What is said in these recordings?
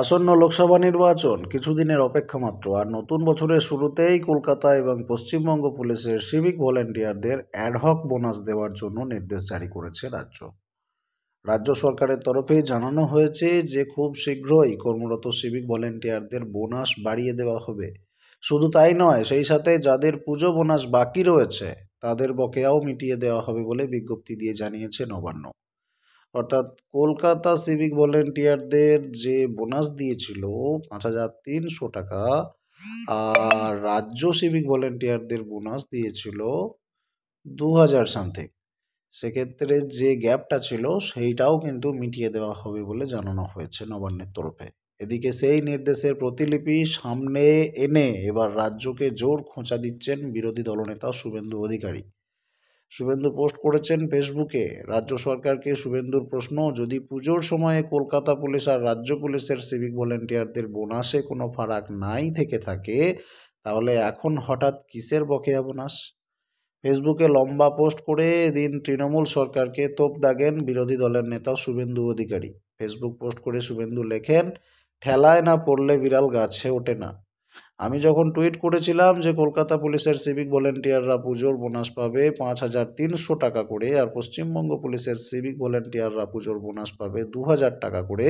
আসন্ন লোকসভা নির্বাচন কিছুদিনের অপেক্ষা মাত্র আর নতুন বছরের শুরুতেই কলকাতা এবং পশ্চিমবঙ্গ পুলিশের সিভিক ভলেন্টিয়ারদের অ্যাডহক বোনাস দেওয়ার জন্য নির্দেশ জারি করেছে রাজ্য রাজ্য সরকারের তরফে জানানো হয়েছে যে খুব শীঘ্রই কর্মরত সিভিক ভলেন্টিয়ারদের বোনাস বাড়িয়ে দেওয়া হবে শুধু তাই নয় সেই সাথে যাদের পুজো বোনাস বাকি রয়েছে তাদের বকেয়াও মিটিয়ে দেওয়া হবে বলে বিজ্ঞপ্তি দিয়ে জানিয়েছে নবান্ন অর্থাৎ কলকাতা সিভিক ভলেন্টিয়ারদের যে বোনাস দিয়েছিল পাঁচ হাজার তিনশো টাকা আর রাজ্য সিভিক ভলেন্টিয়ারদের বোনাস দিয়েছিল দু হাজার সামথিং সেক্ষেত্রে যে গ্যাপটা ছিল সেইটাও কিন্তু মিটিয়ে দেওয়া হবে বলে জানানো হয়েছে নবান্নের তরফে এদিকে সেই নির্দেশের প্রতিলিপি সামনে এনে এবার রাজ্যকে জোর খোঁচা দিচ্ছেন বিরোধী দলনেতা শুভেন্দু অধিকারী শুভেন্দু পোস্ট করেছেন ফেসবুকে রাজ্য সরকারকে শুভেন্দুর প্রশ্ন যদি পুজোর সময়ে কলকাতা পুলিশ আর রাজ্য পুলিশের সিভিক ভলেন্টিয়ারদের বোনাসে কোনো ফারাক নাই থেকে থাকে তাহলে এখন হঠাৎ কিসের বকেয়া বোনাস ফেসবুকে লম্বা পোস্ট করে এদিন তৃণমূল সরকারকে তোপ দাগেন বিরোধী দলের নেতা শুভেন্দু অধিকারী ফেসবুক পোস্ট করে শুভেন্দু লেখেন ঠেলায় না পড়লে বিড়াল গাছে ওঠে না আমি যখন টুইট করেছিলাম যে কলকাতা পুলিশের সিভিক ভলেন্টিয়াররা পুজোর বোনাস পাবে পাঁচ হাজার তিনশো টাকা করে আর পশ্চিমবঙ্গ পুলিশের সিভিক ভলেন্টিয়াররা পুজোর বোনাস পাবে দু হাজার টাকা করে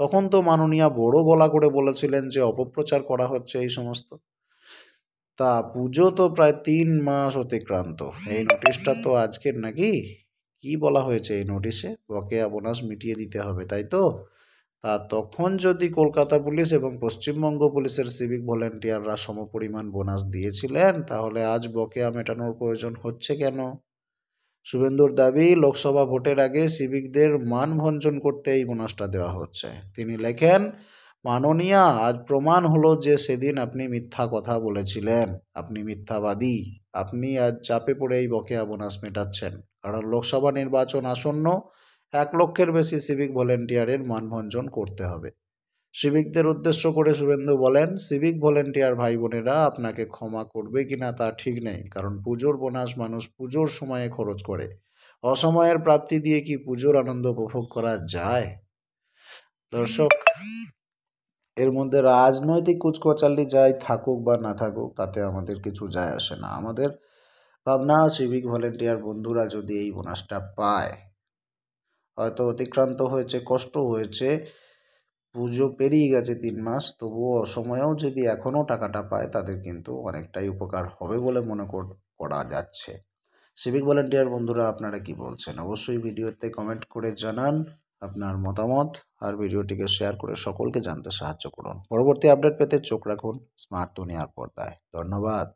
তখন তো মাননীয়া বড় গলা করে বলেছিলেন যে অপপ্রচার করা হচ্ছে এই সমস্ত তা পুজো তো প্রায় তিন মাস অতিক্রান্ত এই নোটিশটা তো আজকের নাকি কি বলা হয়েছে এই নোটিশে বকেয়া বোনাস মিটিয়ে দিতে হবে তাই তো তা তখন যদি কলকাতা পুলিশ এবং পশ্চিমবঙ্গ পুলিশের সিভিক ভলেন্টিয়াররা সমপরিমাণ বোনাস দিয়েছিলেন তাহলে আজ বকেয়া মেটানোর প্রয়োজন হচ্ছে কেন শুভেন্দুর দাবি লোকসভা ভোটের আগে সিভিকদের মানভঞ্জন করতে এই বোনাসটা দেওয়া হচ্ছে তিনি লেখেন মাননীয়া আজ প্রমাণ হলো যে সেদিন আপনি মিথ্যা কথা বলেছিলেন আপনি মিথ্যাবাদী আপনি আজ চাপে পড়ে এই বকেয়া বোনাস মেটাচ্ছেন কারণ লোকসভা নির্বাচন আসন্ন এক লক্ষের বেশি সিভিক ভলেন্টিয়ারের মানভঞ্জন করতে হবে সিভিকদের উদ্দেশ্য করে শুভেন্দু বলেন সিভিক ভলেন্টিয়ার ভাই বোনেরা আপনাকে ক্ষমা করবে কিনা তা ঠিক নেই কারণ পুজোর বোনাস মানুষ পুজোর সময়ে খরচ করে অসময়ের প্রাপ্তি দিয়ে কি পুজোর আনন্দ উপভোগ করা যায় দর্শক এর মধ্যে রাজনৈতিক কুচকোচালি যাই থাকুক বা না থাকুক তাতে আমাদের কিছু যায় আসে না আমাদের ভাবনা সিভিক ভলেন্টিয়ার বন্ধুরা যদি এই বোনাসটা পায় হয়তো অতিক্রান্ত হয়েছে কষ্ট হয়েছে পুজো পেরিয়ে গেছে তিন মাস তবুও অসময়েও যদি এখনও টাকাটা পায় তাদের কিন্তু অনেকটাই উপকার হবে বলে মনে করা যাচ্ছে সিভিক ভলেন্টিয়ার বন্ধুরা আপনারা কি বলছেন অবশ্যই ভিডিওতে কমেন্ট করে জানান আপনার মতামত আর ভিডিওটিকে শেয়ার করে সকলকে জানতে সাহায্য করুন পরবর্তী আপডেট পেতে চোখ রাখুন স্মার্ট দুনিয়ার পর্দায় ধন্যবাদ